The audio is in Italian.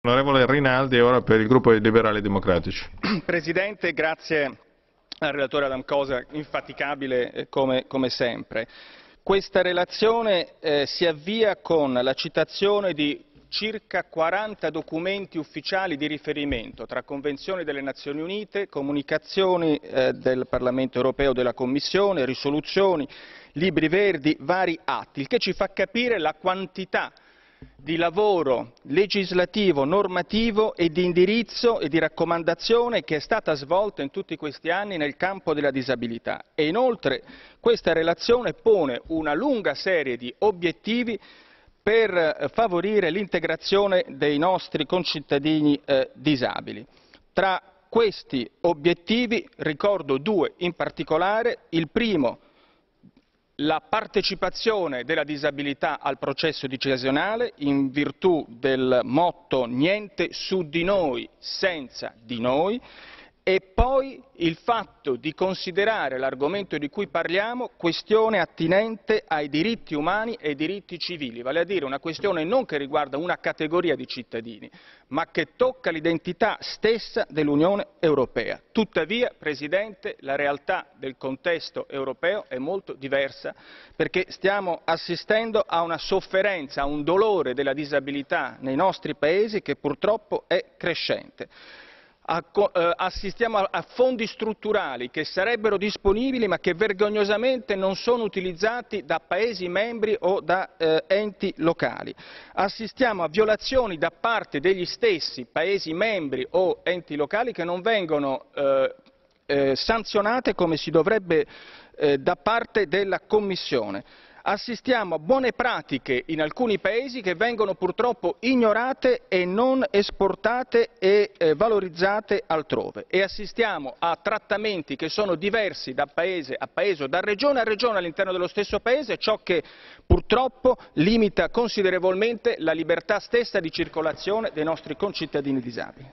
Onorevole Rinaldi, ora per il gruppo dei liberali democratici. Presidente, grazie al relatore Adam Adamcosa, infaticabile eh, come, come sempre. Questa relazione eh, si avvia con la citazione di circa 40 documenti ufficiali di riferimento tra convenzioni delle Nazioni Unite, comunicazioni eh, del Parlamento europeo della Commissione, risoluzioni, libri verdi, vari atti, il che ci fa capire la quantità di lavoro legislativo, normativo e di indirizzo e di raccomandazione che è stata svolta in tutti questi anni nel campo della disabilità. E inoltre questa relazione pone una lunga serie di obiettivi per eh, favorire l'integrazione dei nostri concittadini eh, disabili. Tra questi obiettivi ricordo due in particolare, il primo la partecipazione della disabilità al processo decisionale in virtù del motto niente su di noi senza di noi e poi il fatto di considerare l'argomento di cui parliamo questione attinente ai diritti umani e ai diritti civili, vale a dire una questione non che riguarda una categoria di cittadini, ma che tocca l'identità stessa dell'Unione Europea. Tuttavia, Presidente, la realtà del contesto europeo è molto diversa perché stiamo assistendo a una sofferenza, a un dolore della disabilità nei nostri paesi che purtroppo è crescente. Eh, assistiamo a fondi strutturali che sarebbero disponibili ma che vergognosamente non sono utilizzati da Paesi membri o da eh, enti locali. Assistiamo a violazioni da parte degli stessi Paesi membri o enti locali che non vengono eh, sanzionate come si dovrebbe da parte della Commissione assistiamo a buone pratiche in alcuni paesi che vengono purtroppo ignorate e non esportate e eh, valorizzate altrove e assistiamo a trattamenti che sono diversi da paese a paese o da regione a regione all'interno dello stesso paese, ciò che purtroppo limita considerevolmente la libertà stessa di circolazione dei nostri concittadini disabili.